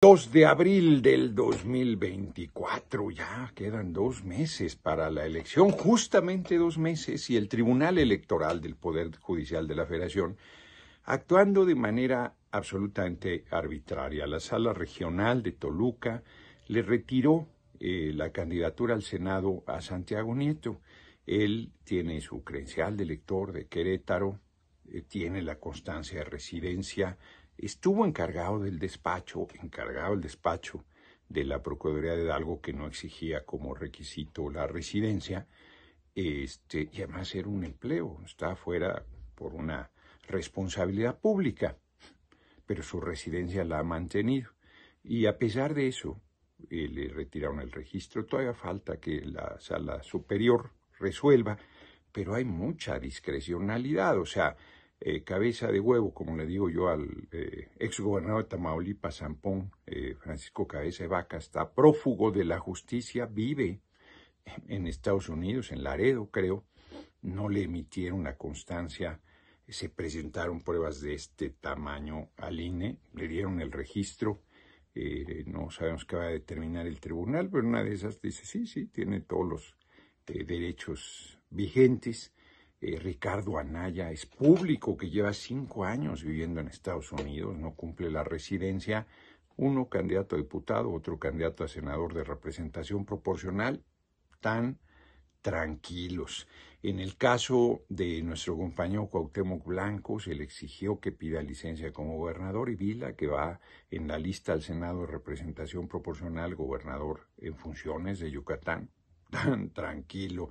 2 de abril del 2024, ya quedan dos meses para la elección, justamente dos meses, y el Tribunal Electoral del Poder Judicial de la Federación, actuando de manera absolutamente arbitraria, la Sala Regional de Toluca le retiró eh, la candidatura al Senado a Santiago Nieto. Él tiene su credencial de elector de Querétaro, eh, tiene la constancia de residencia, estuvo encargado del despacho, encargado del despacho de la Procuraduría de Hidalgo que no exigía como requisito la residencia, este, y además era un empleo, está fuera por una responsabilidad pública, pero su residencia la ha mantenido. Y a pesar de eso, eh, le retiraron el registro, todavía falta que la sala superior resuelva, pero hay mucha discrecionalidad, o sea, eh, cabeza de huevo, como le digo yo al eh, exgobernador de Tamaulipas, Zampón, eh, Francisco Cabeza de Vaca, está prófugo de la justicia, vive en Estados Unidos, en Laredo, creo. No le emitieron la constancia, se presentaron pruebas de este tamaño al INE, le dieron el registro. no sabemos qué va a determinar el tribunal, pero una de esas dice, sí, sí, tiene todos los derechos vigentes eh, Ricardo Anaya es público que lleva cinco años viviendo en Estados Unidos, no cumple la residencia, uno candidato a diputado, otro candidato a senador de representación proporcional, tan tranquilos. En el caso de nuestro compañero Cuauhtémoc Blanco, se le exigió que pida licencia como gobernador y Vila, que va en la lista al Senado de representación proporcional, gobernador en funciones de Yucatán, tan tranquilo.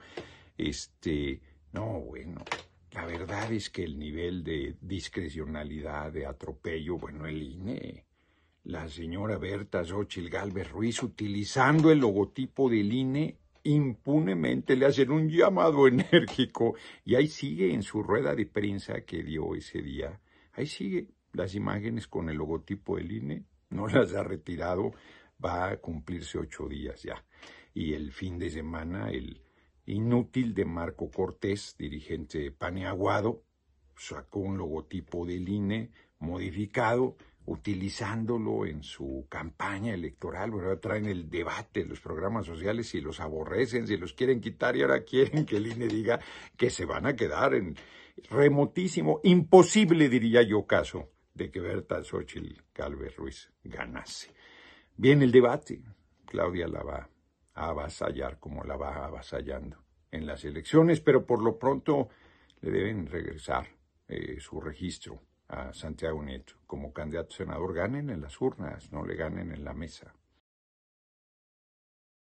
Este, no, bueno, la verdad es que el nivel de discrecionalidad, de atropello, bueno, el INE, la señora Berta Xochitl Galvez Ruiz, utilizando el logotipo del INE, impunemente le hacen un llamado enérgico y ahí sigue en su rueda de prensa que dio ese día, ahí sigue las imágenes con el logotipo del INE, no las ha retirado, va a cumplirse ocho días ya. Y el fin de semana, el inútil de Marco Cortés, dirigente de Paneaguado, sacó un logotipo del INE modificado, utilizándolo en su campaña electoral, bueno, traen el debate, los programas sociales, si los aborrecen, si los quieren quitar y ahora quieren que el INE diga que se van a quedar en remotísimo, imposible diría yo caso, de que Berta Xochitl Calver Ruiz ganase. Viene el debate, Claudia la a avasallar como la va avasallando en las elecciones, pero por lo pronto le deben regresar eh, su registro a Santiago Nieto como candidato senador. Ganen en las urnas, no le ganen en la mesa.